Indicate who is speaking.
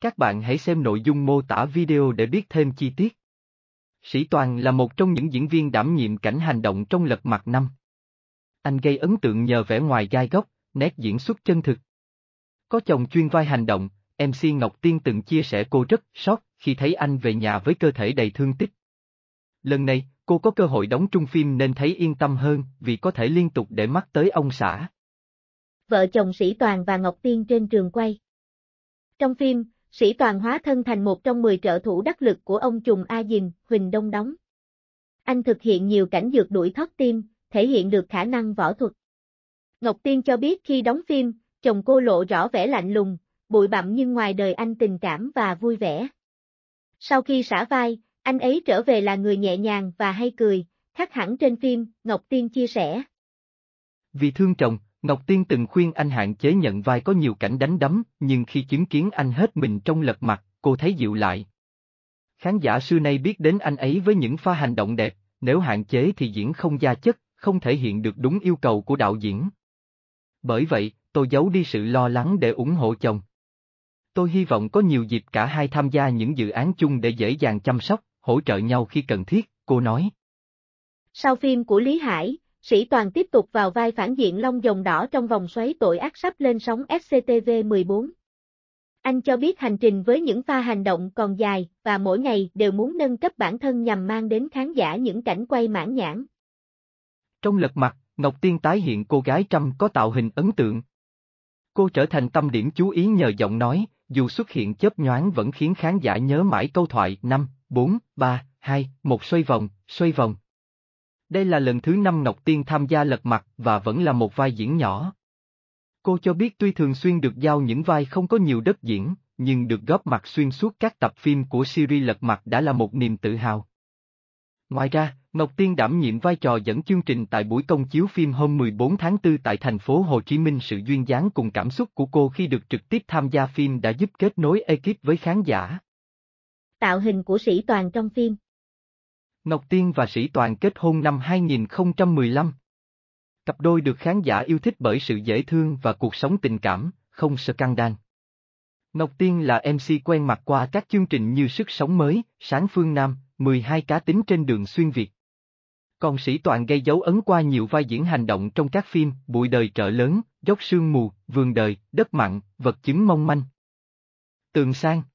Speaker 1: Các bạn hãy xem nội dung mô tả video để biết thêm chi tiết. Sĩ Toàn là một trong những diễn viên đảm nhiệm cảnh hành động trong lật mặt năm. Anh gây ấn tượng nhờ vẻ ngoài gai góc, nét diễn xuất chân thực. Có chồng chuyên vai hành động, MC Ngọc Tiên từng chia sẻ cô rất sốc khi thấy anh về nhà với cơ thể đầy thương tích. Lần này, cô có cơ hội đóng trung phim nên thấy yên tâm hơn vì có thể liên tục để mắt tới ông xã.
Speaker 2: Vợ chồng Sĩ Toàn và Ngọc Tiên trên trường quay. Trong phim, sĩ toàn hóa thân thành một trong 10 trợ thủ đắc lực của ông trùng A Dình, Huỳnh Đông đóng. Anh thực hiện nhiều cảnh dược đuổi thoát tim, thể hiện được khả năng võ thuật. Ngọc Tiên cho biết khi đóng phim, chồng cô lộ rõ vẻ lạnh lùng, bụi bặm nhưng ngoài đời anh tình cảm và vui vẻ. Sau khi xả vai, anh ấy trở về là người nhẹ nhàng và hay cười, khác hẳn trên phim, Ngọc Tiên chia sẻ.
Speaker 1: Vì thương chồng, Ngọc Tiên từng khuyên anh hạn chế nhận vai có nhiều cảnh đánh đấm, nhưng khi chứng kiến anh hết mình trong lật mặt, cô thấy dịu lại. Khán giả xưa nay biết đến anh ấy với những pha hành động đẹp, nếu hạn chế thì diễn không gia chất, không thể hiện được đúng yêu cầu của đạo diễn. Bởi vậy, tôi giấu đi sự lo lắng để ủng hộ chồng. Tôi hy vọng có nhiều dịp cả hai tham gia những dự án chung để dễ dàng chăm sóc, hỗ trợ nhau khi cần thiết, cô
Speaker 2: nói. Sau phim của Lý Hải, Sĩ Toàn tiếp tục vào vai phản diện Long Dòng Đỏ trong vòng xoáy tội ác sắp lên sóng SCTV14. Anh cho biết hành trình với những pha hành động còn dài và mỗi ngày đều muốn nâng cấp bản thân nhằm mang đến khán giả những cảnh quay mãn nhãn.
Speaker 1: Trong lật mặt, Ngọc Tiên tái hiện cô gái trăm có tạo hình ấn tượng. Cô trở thành tâm điểm chú ý nhờ giọng nói, dù xuất hiện chớp nhoáng vẫn khiến khán giả nhớ mãi câu thoại 5, 4, 3, 2, 1 xoay vòng, xoay vòng. Đây là lần thứ năm Ngọc Tiên tham gia lật mặt và vẫn là một vai diễn nhỏ. Cô cho biết tuy thường xuyên được giao những vai không có nhiều đất diễn, nhưng được góp mặt xuyên suốt các tập phim của series lật mặt đã là một niềm tự hào. Ngoài ra, Ngọc Tiên đảm nhiệm vai trò dẫn chương trình tại buổi công chiếu phim hôm 14 tháng 4 tại thành phố Hồ Chí Minh. Sự duyên dáng cùng cảm xúc của cô khi được trực tiếp tham gia phim đã giúp kết nối ekip với khán giả.
Speaker 2: Tạo hình của sĩ toàn trong phim
Speaker 1: Ngọc Tiên và Sĩ Toàn kết hôn năm 2015. Cặp đôi được khán giả yêu thích bởi sự dễ thương và cuộc sống tình cảm, không scandal. Ngọc Tiên là MC quen mặt qua các chương trình như Sức Sống Mới, Sáng Phương Nam, 12 cá tính trên đường xuyên Việt. Còn Sĩ Toàn gây dấu ấn qua nhiều vai diễn hành động trong các phim Bụi đời trở lớn, Dốc sương mù, Vườn đời, Đất mặn, Vật chứng mong manh. Tường Sang